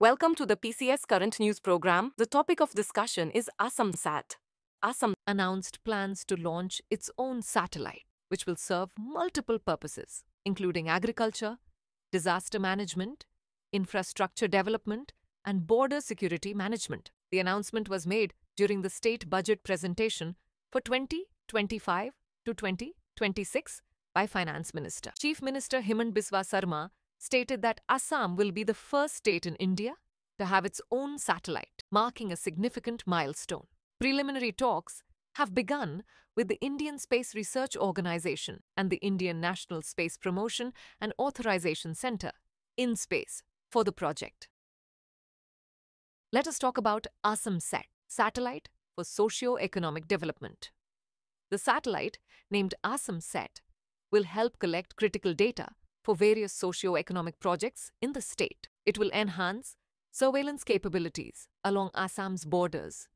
Welcome to the PCS Current News program. The topic of discussion is Assam Sat. Assam announced plans to launch its own satellite, which will serve multiple purposes, including agriculture, disaster management, infrastructure development, and border security management. The announcement was made during the state budget presentation for 2025 to 2026 by Finance Minister. Chief Minister Himan Biswa Sarma stated that Assam will be the first state in India to have its own satellite, marking a significant milestone. Preliminary talks have begun with the Indian Space Research Organization and the Indian National Space Promotion and Authorization Center, InSpace, for the project. Let us talk about ASAMSat, Satellite for Socio-Economic Development. The satellite, named ASAMSat, will help collect critical data for various socio-economic projects in the state. It will enhance surveillance capabilities along Assam's borders,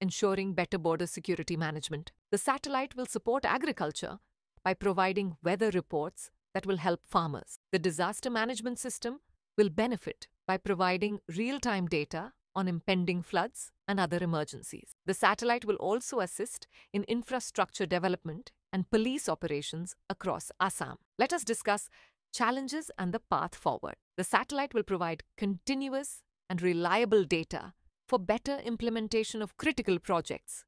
ensuring better border security management. The satellite will support agriculture by providing weather reports that will help farmers. The disaster management system will benefit by providing real-time data on impending floods and other emergencies. The satellite will also assist in infrastructure development and police operations across Assam. Let us discuss challenges, and the path forward. The satellite will provide continuous and reliable data for better implementation of critical projects,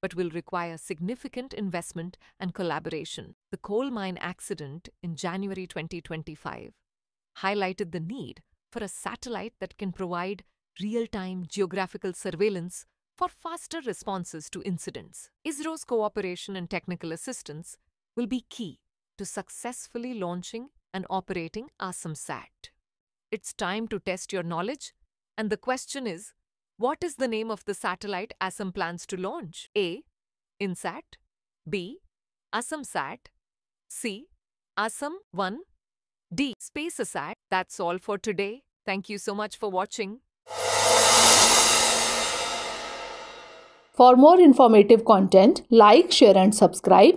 but will require significant investment and collaboration. The coal mine accident in January 2025 highlighted the need for a satellite that can provide real time geographical surveillance for faster responses to incidents. ISRO's cooperation and technical assistance will be key to successfully launching and operating ASAMSAT. It's time to test your knowledge, and the question is, what is the name of the satellite ASAM plans to launch? A. INSAT B. ASAMSAT C. ASAM-1 D. SpaceSat. That's all for today. Thank you so much for watching. For more informative content, like, share and subscribe